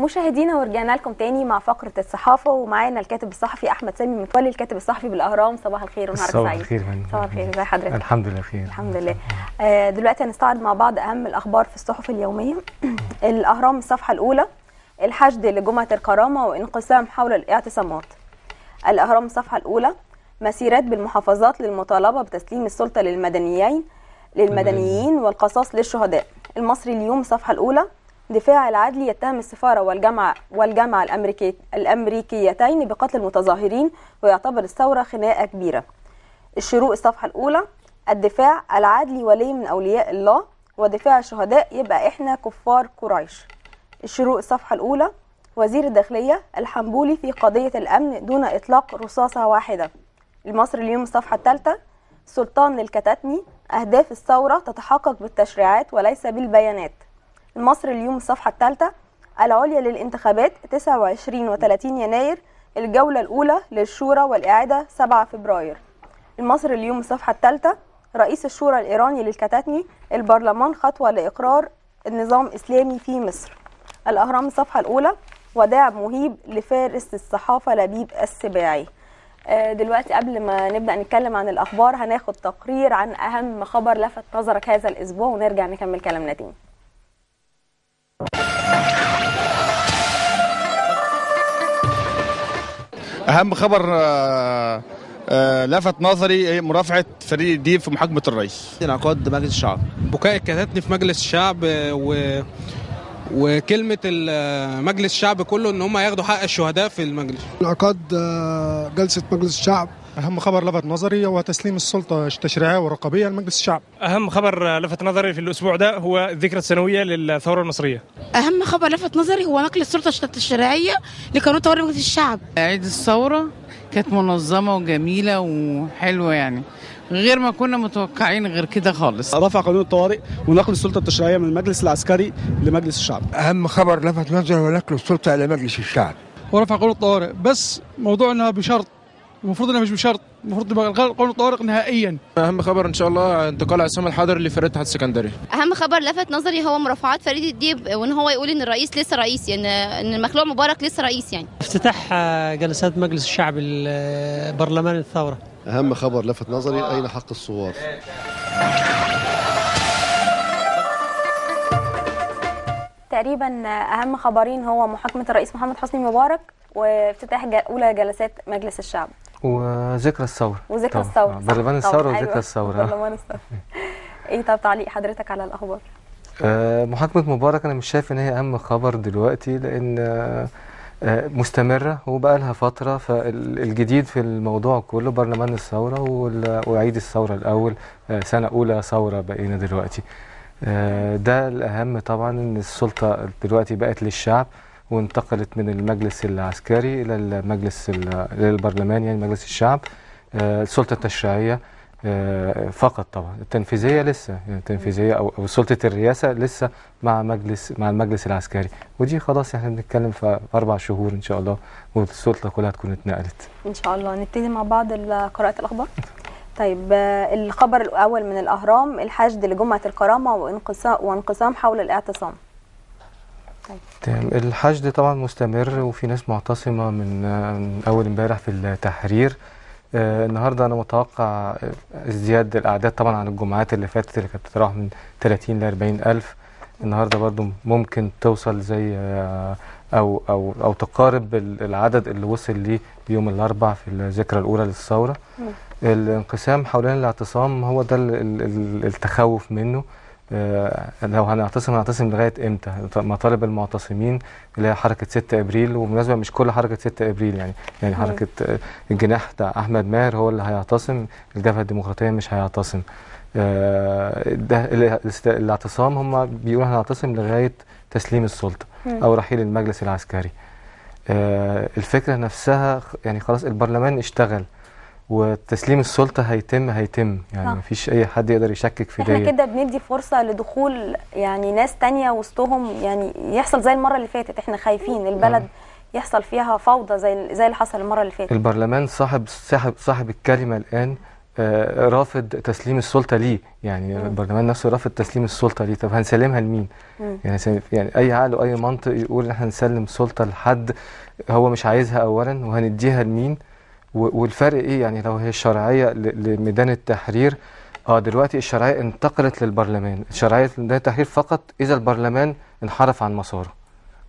مشاهدينا ورجعنا لكم تاني مع فقره الصحافه ومعانا الكاتب الصحفي أحمد سامي متولي الكاتب الصحفي بالاهرام صباح الخير ونهارك سعيد صباح الخير صباح الخير ازي حضرتك الحمد لله خير الحمد لله آه دلوقتي هنستعرض مع بعض اهم الاخبار في الصحف اليوميه الاهرام الصفحه الاولى الحشد لجمعه الكرامه وانقسام حول الاعتصامات الاهرام الصفحه الاولى مسيرات بالمحافظات للمطالبه بتسليم السلطه للمدنيين للمدنيين والقصاص للشهداء المصري اليوم الصفحه الاولى دفاع العدل يتهم السفارة والجامعة والجامعة الأمريكي الأمريكيتين بقتل المتظاهرين ويعتبر الثورة خناقة كبيرة. الشروق الصفحة الأولى الدفاع العدل ولي من أولياء الله ودفاع الشهداء يبقى إحنا كفار قريش. الشروق الصفحة الأولى وزير الداخلية الحنبولي في قضية الأمن دون إطلاق رصاصة واحدة. المصر اليوم الصفحة الثالثة سلطان الكتاتني أهداف الثورة تتحقق بالتشريعات وليس بالبيانات. مصر اليوم الصفحة الثالثة العليا للانتخابات 29 و 30 يناير الجولة الأولى للشورى والإعادة 7 فبراير المصر اليوم الصفحة الثالثة رئيس الشورى الإيراني للكتاتني البرلمان خطوة لإقرار النظام إسلامي في مصر الأهرام الصفحة الأولى وداع مهيب لفارس الصحافة لبيب السباعي آه، دلوقتي قبل ما نبدأ نتكلم عن الأخبار هناخد تقرير عن أهم خبر لفت نظرك هذا الأسبوع ونرجع نكمل كلامنا تاني اهم خبر آه آه لفت نظري مرافعه فريق الدين في محاكمه الرئيس انعقاد مجلس الشعب بكاء الكتاتني في مجلس الشعب آه، و وكلمه آه، مجلس الشعب كله ان هم ياخدوا حق الشهداء في المجلس انعقاد آه، جلسه مجلس الشعب أهم خبر لفت نظري هو تسليم السلطة التشريعية والرقابية لمجلس الشعب أهم خبر لفت نظري في الأسبوع ده هو الذكرى السنوية للثورة المصرية أهم خبر لفت نظري هو نقل السلطة التشريعية لقانون ثوره مجلس الشعب عيد الثورة كانت منظمة وجميلة وحلوة يعني غير ما كنا متوقعين غير كده خالص رفع قانون الطوارئ ونقل السلطه التشريعيه من المجلس العسكري لمجلس الشعب اهم خبر لفت نظري هو نقل السلطه الى مجلس الشعب ورفع قانون الطوارئ بس موضوع انها بشرط المفروض انها مش بشرط المفروض تبقى القانون الطوارئ نهائيا اهم خبر ان شاء الله انتقال عصام الحضر لفريق اتحاد السكندري اهم خبر لفت نظري هو مرافعات فريد الديب وان هو يقول ان الرئيس لسه رئيس يعني ان مخلوع مبارك لسه رئيس يعني افتتاح آه، جلسات مجلس الشعب البرلمان آه، الثوره اهم خبر لفت نظري اين حق الثوار تقريبا اهم خبرين هو محاكمه الرئيس محمد حسني مبارك وافتتاح اولى جلسات مجلس الشعب وذكرى الثوره وذكرى أيوة. الثوره برلمان الثوره وذكرى الثوره برلمان الثوره ايه طب تعليق حضرتك على الاخبار آه، محاكمه مبارك انا مش شايف ان هي اهم خبر دلوقتي لان آه، مستمرة وبقى لها فترة فالجديد في الموضوع كله برلمان الثورة وعيد الثورة الأول آه، سنة أولى ثورة بقينا دلوقتي ده الأهم طبعا إن السلطة دلوقتي بقت للشعب وانتقلت من المجلس العسكري الى المجلس البرلمان يعني مجلس الشعب آه، السلطه التشريعيه آه، فقط طبعا التنفيذيه لسه يعني التنفيذيه او او سلطه الرئاسه لسه مع مجلس مع المجلس العسكري ودي خلاص احنا بنتكلم في اربع شهور ان شاء الله والسلطه كلها تكون اتنقلت ان شاء الله نبتدي مع بعض قراءه الاخبار طيب آه، الخبر الاول من الاهرام الحشد لجمعه الكرامه وانقسام حول الاعتصام تمام الحشد طبعا مستمر وفي ناس معتصمه من اول امبارح في التحرير آه، النهارده انا متوقع آه، ازدياد الاعداد طبعا عن الجمعات اللي فاتت اللي كانت بتتراوح من 30 ل 40 الف النهارده برضو ممكن توصل زي آه، او او او تقارب العدد اللي وصل ليه بيوم الاربع في الذكرى الاولى للثوره الانقسام حوالين الاعتصام هو ده التخوف منه آه، لو هنعتصم هنعتصم لغايه امتى؟ مطالب المعتصمين اللي هي حركه 6 ابريل وبالمناسبه مش كل حركه 6 ابريل يعني يعني حركه آه، الجناح بتاع احمد ماهر هو اللي هيعتصم الجبهه الديمقراطيه مش هيعتصم. آه، ده الاعتصام هم بيقولوا هنعتصم لغايه تسليم السلطه او رحيل المجلس العسكري. الفكره نفسها يعني خلاص البرلمان اشتغل وتسليم السلطه هيتم هيتم يعني آه. مفيش اي حد يقدر يشكك في ده احنا كده بندي فرصه لدخول يعني ناس تانية وسطهم يعني يحصل زي المره اللي فاتت احنا خايفين البلد آه. يحصل فيها فوضى زي زي اللي حصل المره اللي فاتت البرلمان صاحب صاحب صاحب الكلمه الان آه رافض تسليم السلطه ليه يعني م. البرلمان نفسه رافض تسليم السلطه ليه طب هنسلمها لمين يعني يعني اي عقل واي منطق يقول احنا هنسلم سلطه لحد هو مش عايزها اولا وهنديها لمين والفرق ايه يعني لو هي الشرعيه لميدان التحرير اه دلوقتي الشرعيه انتقلت للبرلمان الشرعيه لميدان التحرير فقط اذا البرلمان انحرف عن مساره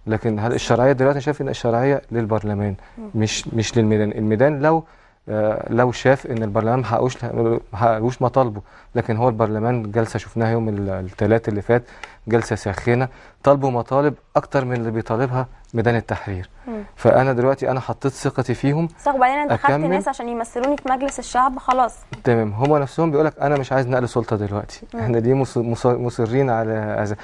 لكن هل الشرعيه دلوقتي شايف ان الشرعيه للبرلمان مش مش للميدان الميدان لو آه لو شاف ان البرلمان ما حققوش حققوش مطالبه لكن هو البرلمان جلسه شفناها يوم الثلاث اللي فات جلسه ساخنه طالبوا مطالب اكتر من اللي بيطالبها ميدان التحرير مم. فانا دلوقتي انا حطيت ثقتي فيهم صح وبعدين انت خدت ناس عشان يمثلوني في مجلس الشعب خلاص تمام هما نفسهم بيقول لك انا مش عايز نقل سلطه دلوقتي مم. احنا ليه مصرين على هذا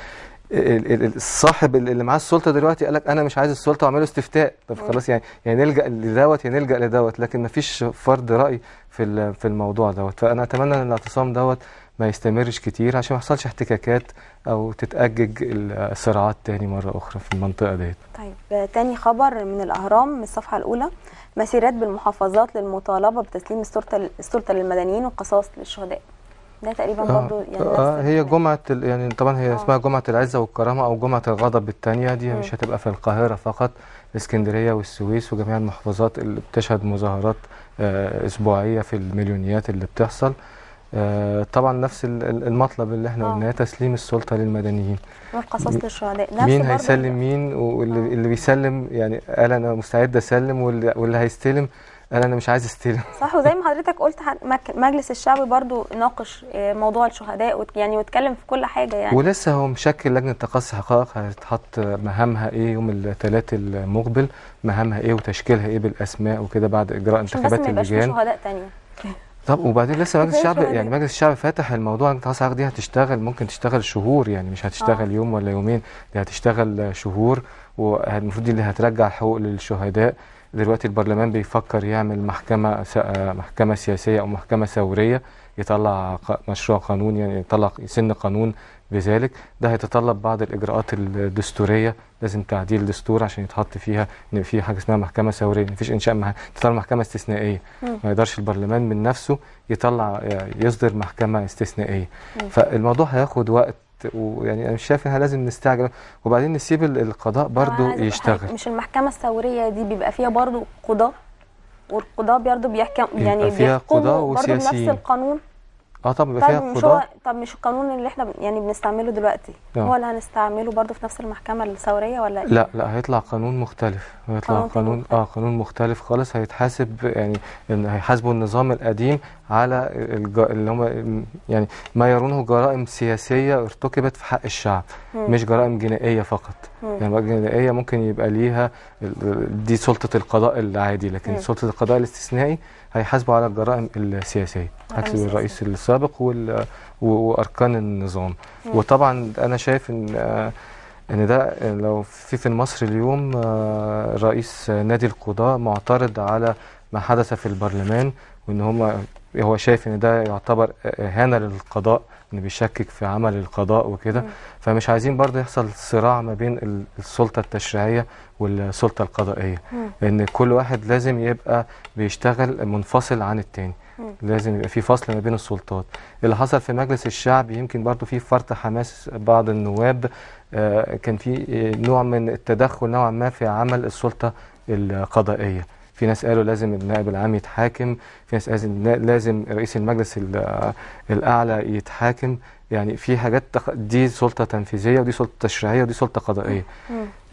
الصاحب اللي معاه السلطه دلوقتي قال لك انا مش عايز السلطه واعمله استفتاء طب خلاص يعني يا يعني نلجا لدوت يا يعني نلجا لدوت لكن ما فيش فرد راي في في الموضوع دوت فانا اتمنى ان الاعتصام دوت ما يستمرش كتير عشان ما يحصلش احتكاكات او تتاجج الصراعات تاني مره اخرى في المنطقه ديت. طيب تاني خبر من الاهرام من الصفحه الاولى مسيرات بالمحافظات للمطالبه بتسليم السلطه السلطه للمدنيين والقصاص للشهداء. ده تقريبا برضه آه. برضو يعني آه هي جمعه يعني طبعا هي آه. اسمها جمعه العزه والكرامه او جمعه الغضب الثانيه دي مش هتبقى في القاهره فقط اسكندريه والسويس وجميع المحافظات اللي بتشهد مظاهرات آه اسبوعيه في المليونيات اللي بتحصل. آه، طبعا نفس المطلب اللي احنا آه. قلناه تسليم السلطه للمدنيين والقصاص للشهداء نفس مين هيسلم مين واللي أوه. اللي بيسلم يعني قال انا مستعد اسلم واللي, واللي هيستلم قال انا مش عايز استلم صح وزي ما حضرتك قلت مجلس الشعب برضو ناقش آه، موضوع الشهداء يعني واتكلم في كل حاجه يعني ولسه هو مشكل لجنه تقصي حقائق هتتحط مهامها ايه يوم الثلاث المقبل مهامها ايه وتشكيلها ايه بالاسماء وكده بعد اجراء انتخابات اللجان بس ما شهداء تانية طب وبعدين لسه مجلس الشعب يعني مجلس الشعب فاتح الموضوع انت خلاص دي هتشتغل ممكن تشتغل شهور يعني مش هتشتغل آه. يوم ولا يومين دي هتشتغل شهور والمفروض دي اللي هترجع حقوق للشهداء دلوقتي البرلمان بيفكر يعمل محكمه محكمه سياسيه او محكمه ثوريه يطلع مشروع قانون يعني يطلع سن قانون بذلك ده هيتطلب بعض الاجراءات الدستوريه لازم تعديل دستور عشان يتحط فيها ان في حاجه اسمها محكمه ثوريه مفيش انشاء مح... تطلع محكمه استثنائيه مم. ما يقدرش البرلمان من نفسه يطلع يصدر محكمه استثنائيه مم. فالموضوع هياخد وقت ويعني انا مش شايف انها لازم نستعجل وبعدين نسيب القضاء برضو آه، يشتغل مش المحكمه الثوريه دي بيبقى فيها برضو قضاه والقضاء برضه بيحكم يعني بيحكموا برضو نفس بنفس القانون اه طب يبقى فيها مش هو طب مش القانون اللي احنا يعني بنستعمله دلوقتي آه. هو اللي هنستعمله برضه في نفس المحكمه الثوريه ولا إيه؟ لا لا هيطلع قانون مختلف هيطلع قانون, قانون اه قانون مختلف خالص هيتحاسب يعني هيحاسبوا النظام القديم على الج... اللي هم يعني ما يرونه جرائم سياسيه ارتكبت في حق الشعب مم. مش جرائم جنائيه فقط مم. يعني الجنائيه ممكن يبقى ليها دي سلطه القضاء العادي لكن مم. سلطه القضاء الاستثنائي هيحاسبوا على الجرائم السياسيه عكس الرئيس السابق واركان النظام وطبعا انا شايف ان آه، ان ده لو في في مصر اليوم آه، رئيس نادي القضاء معترض على ما حدث في البرلمان وان هم هو شايف ان ده يعتبر اهانه للقضاء ان بيشكك في عمل القضاء وكده فمش عايزين برضه يحصل صراع ما بين السلطه التشريعيه والسلطه القضائيه لان كل واحد لازم يبقى بيشتغل منفصل عن التاني لازم يبقى في فصل ما بين السلطات اللي حصل في مجلس الشعب يمكن برضو في فرط حماس بعض النواب آه، كان في آه، نوع من التدخل نوعا ما في عمل السلطه القضائيه في ناس قالوا لازم النائب العام يتحاكم في ناس قالوا لازم رئيس المجلس الأعلى يتحاكم يعني في حاجات دي سلطة تنفيذية ودي سلطة تشريعية ودي سلطة قضائية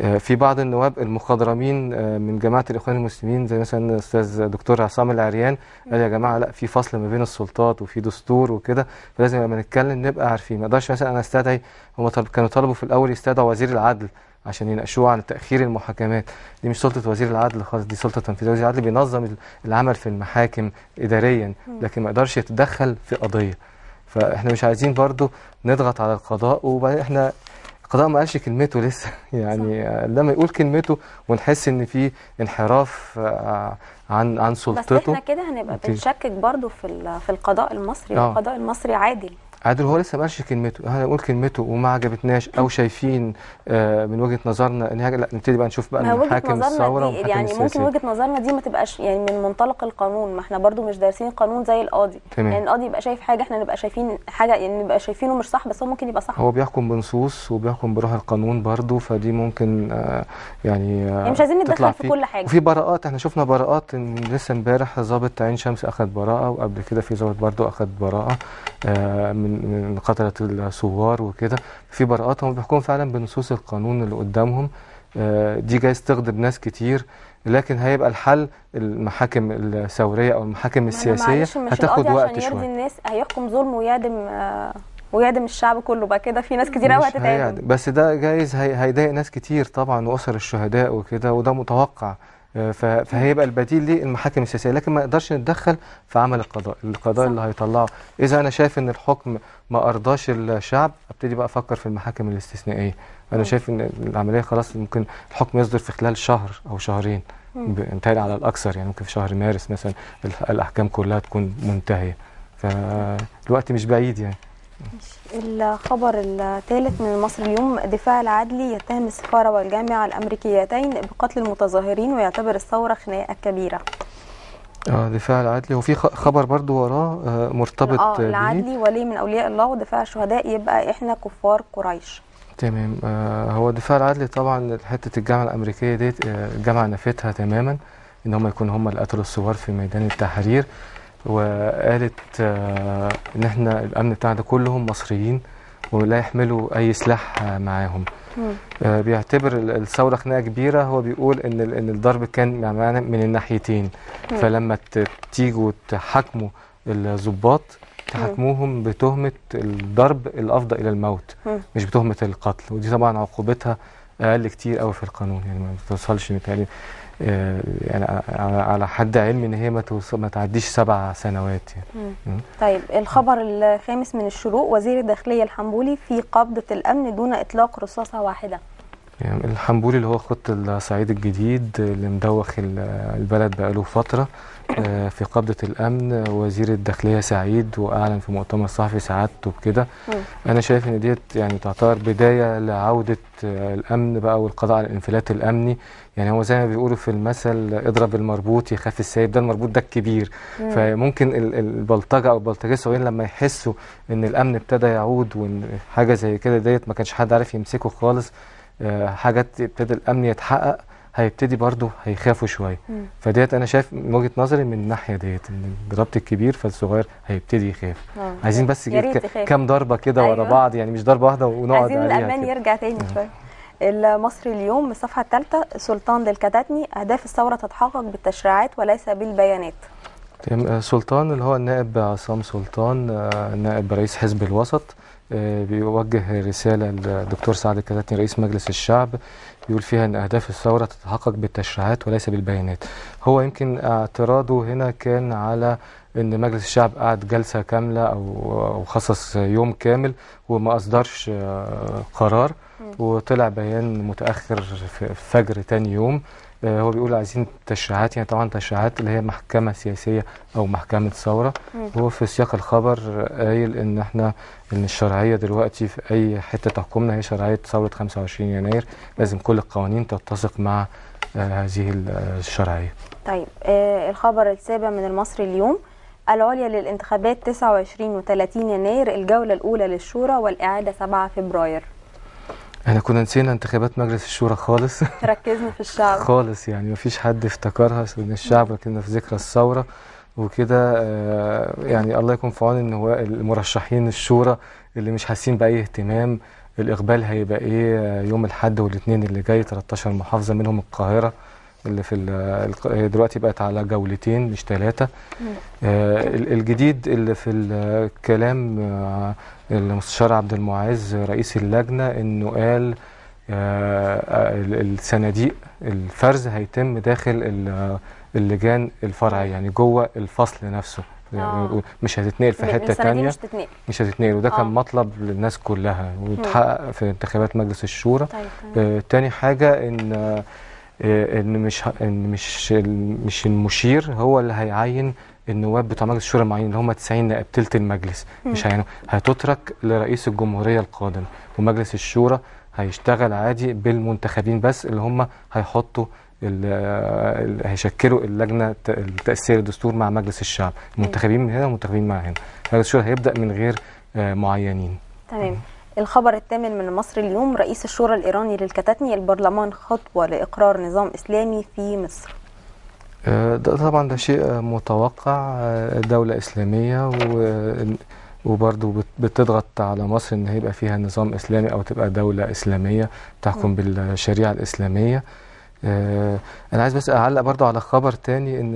آه، في بعض النواب المخضرمين آه، من جماعة الإخوان المسلمين زي مثلا الأستاذ دكتور عصام العريان قال يا جماعة لا في فصل ما بين السلطات وفي دستور وكده فلازم لما نتكلم نبقى عارفين ما اقدرش مثلا أنا استدعي هم كانوا طلبوا في الأول يستدعوا وزير العدل عشان ينقشوه عن تاخير المحاكمات دي مش سلطه وزير العدل خالص دي سلطه تنفيذيه وزير العدل بينظم العمل في المحاكم اداريا لكن ما يقدرش يتدخل في قضيه فاحنا مش عايزين برضو نضغط على القضاء وبعدين احنا القضاء ما قالش كلمته لسه يعني صح. لما يقول كلمته ونحس ان في انحراف آه، عن عن سلطته بس احنا كده هنبقى بنشكك برضو في في القضاء المصري آه. القضاء المصري عادل عادل هو لسه ما قالش كلمته هنقول كلمته وما عجبتناش او شايفين آه، من وجهه نظرنا ان هي لا نبتدي بقى نشوف بقى حاكم الثوره يعني السياسي. ممكن وجهه نظرنا دي ما تبقاش يعني من منطلق القانون ما احنا برضو مش دارسين القانون زي القاضي تمام. يعني القاضي يبقى شايف حاجه احنا نبقى شايفين حاجه يعني نبقى شايفينه مش صح بس هو ممكن يبقى صح هو بيحكم بنصوص وبيحكم بروح القانون برضو فدي ممكن آه، يعني, يعني مش عايزين نتدخل في كل حاجه وفي براءات احنا شفنا براءات لسه امبارح ضابط عين شمس اخذ براءه وقبل كده في ضابط برضو اخذ براءه من من قتلة الثوار وكده في براءات هم بيحكموا فعلا بنصوص القانون اللي قدامهم آه، دي جايز تغضب ناس كتير لكن هيبقى الحل المحاكم الثوريه او المحاكم السياسيه هتاخد وقت شويه عشان الناس هيحكم ظلم ويعدم آه، ويعدم الشعب كله بقى كده في ناس كتير قوي هتتعدم بس ده جايز هيضايق ناس كتير طبعا واسر الشهداء وكده وده متوقع فهيبقى البديل ليه المحاكم السياسيه لكن ما نقدرش نتدخل في عمل القضاء القضاء صح. اللي هيطلعه اذا انا شايف ان الحكم ما ارضاش الشعب ابتدي بقى افكر في المحاكم الاستثنائيه انا م. شايف ان العمليه خلاص ممكن الحكم يصدر في خلال شهر او شهرين انتهي على الاكثر يعني ممكن في شهر مارس مثلا الاحكام كلها تكون منتهيه فالوقت مش بعيد يعني الخبر الثالث من مصر اليوم دفاع العدلي يتهم السفارة والجامعة الأمريكيتين بقتل المتظاهرين ويعتبر الثورة خناقة كبيرة آه دفاع العدلي وفي خبر برضو وراه آه، مرتبط اه العدلي ولي من أولياء الله ودفاع الشهداء يبقى إحنا كفار قريش تمام آه هو دفاع العدلي طبعا حتة الجامعة الأمريكية ديت آه، الجامعة نفتها تماما إن هم يكونوا هم اللي قتلوا الثوار في ميدان التحرير وقالت آه، ان احنا الامن بتاعنا كلهم مصريين ولا يحملوا اي سلاح آه، معاهم آه، بيعتبر الثوره خناقه كبيره هو بيقول ان ان الضرب كان من الناحيتين فلما تيجوا تحاكموا الضباط تحاكموهم بتهمه الضرب الافضى الى الموت مش بتهمه القتل ودي طبعا عقوبتها اقل كتير قوي في القانون يعني ما بتوصلش آه، يعني على حد علمي ان هي ما ما تعديش سبع سنوات يعني. طيب الخبر الخامس من الشروق وزير الداخليه الحنبولي في قبضه الامن دون اطلاق رصاصه واحده يعني الحنبولي اللي هو خط الصعيد الجديد اللي مدوخ البلد بقاله فترة آه، في قبضة الأمن وزير الداخلية سعيد وأعلن في مؤتمر صحفي سعادته بكده أنا شايف إن ديت يعني تعتبر بداية لعودة آه، الأمن بقى والقضاء على الانفلات الأمني يعني هو زي ما بيقولوا في المثل اضرب المربوط يخاف السايب ده المربوط ده الكبير مم. فممكن البلطجة أو البلطجية الصغيرين لما يحسوا إن الأمن ابتدى يعود وإن حاجة زي كده ديت ما كانش حد عارف يمسكه خالص آه، حاجات ابتدى الامن يتحقق هيبتدي برضه هيخافوا شويه فديت انا شايف من وجهه نظري من الناحيه ديت ان ضربت الكبير فالصغير هيبتدي يخاف مم. آه. عايزين بس كام ضربه كده أيوة. ورا بعض يعني مش ضربه واحده ونقعد عايزين الامان كدا. يرجع تاني آه. شويه المصري اليوم الصفحه الثالثه سلطان للكتاتني اهداف الثوره تتحقق بالتشريعات وليس بالبيانات آه، سلطان اللي هو النائب عصام سلطان آه، نائب رئيس حزب الوسط آه، بيوجه رسالة للدكتور سعد الكتاتني رئيس مجلس الشعب بيقول فيها ان اهداف الثورة تتحقق بالتشريعات وليس بالبيانات هو يمكن اعتراضه هنا كان على ان مجلس الشعب قعد جلسة كاملة او خصص يوم كامل وما اصدرش قرار وطلع بيان متأخر في فجر تاني يوم آه، هو بيقول عايزين تشريعات يعني طبعا تشريعات اللي هي محكمه سياسيه او محكمه ثوره هو في سياق الخبر قايل ان احنا ان الشرعيه دلوقتي في اي حته تحكمنا هي شرعيه ثوره 25 يناير لازم كل القوانين تتسق مع آه، هذه آه، الشرعيه. طيب الخبر السابع من المصري اليوم العليا للانتخابات 29 و30 يناير الجوله الاولى للشورى والاعاده 7 فبراير. احنا كنا نسينا انتخابات مجلس الشورى خالص ركزنا في الشعب خالص يعني مفيش حد افتكرها من الشعب ركزنا في ذكرى الثوره وكده آه، يعني الله يكون في عون ان هو المرشحين الشورى اللي مش حاسين باي اهتمام الاقبال هيبقى ايه آه، يوم الاحد والاثنين اللي جاي 13 محافظه منهم القاهره اللي في هي دلوقتي بقت على جولتين مش ثلاثه آه، الجديد اللي في الكلام آه، المستشار عبد المعز رئيس اللجنه انه قال آه، الصناديق الفرز هيتم داخل اللجان الفرعيه يعني جوه الفصل نفسه يعني مش هتتنقل في حته ثانيه مش هتتنقل مش هتتنقل وده كان مطلب للناس كلها وتحقق في انتخابات مجلس الشورى طيب. آه تاني حاجه ان آه، ان مش ان مش مش المشير هو اللي هيعين النواب بتوع مجلس الشورى المعينين اللي هم 90 نائب ثلث المجلس مش هيعينوا هتترك لرئيس الجمهوريه القادم ومجلس الشورى هيشتغل عادي بالمنتخبين بس اللي هم هيحطوا هيشكلوا اللجنه التاثير الدستور مع مجلس الشعب المنتخبين من هنا والمنتخبين مع هنا مجلس الشورى هيبدا من غير آه، معينين تمام الخبر الثامن من مصر اليوم رئيس الشورى الإيراني للكتاتني البرلمان خطوة لإقرار نظام إسلامي في مصر آه، ده طبعا ده شيء متوقع آه، دولة إسلامية آه، وبرضه بتضغط على مصر ان هيبقى فيها نظام اسلامي او تبقى دوله اسلاميه تحكم بالشريعه الاسلاميه انا عايز بس اعلق برضه على خبر تاني ان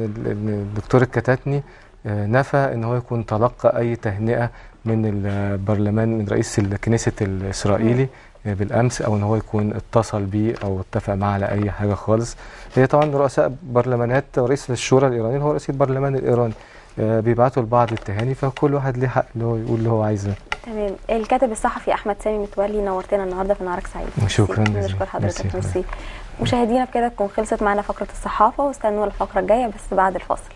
الدكتور الكتاتني نفى ان هو يكون تلقى اي تهنئه من البرلمان من رئيس الكنيسة الإسرائيلي بالامس او ان هو يكون اتصل بيه او اتفق معاه على اي حاجه خالص هي طبعا رؤساء برلمانات رئيس الشورى الايراني هو رئيس البرلمان الايراني آه، بيبعتوا لبعض التهاني فكل واحد ليه حق له هو يقول اللي هو عايزه تمام الكاتب الصحفي احمد سامي متولي نورتنا النهارده في نهارك سعيد شكرا بنشكر حضرتك ميرسي مشاهدينا بكده تكون خلصت معانا فقره الصحافه واستنوا الفقره الجايه بس بعد الفاصل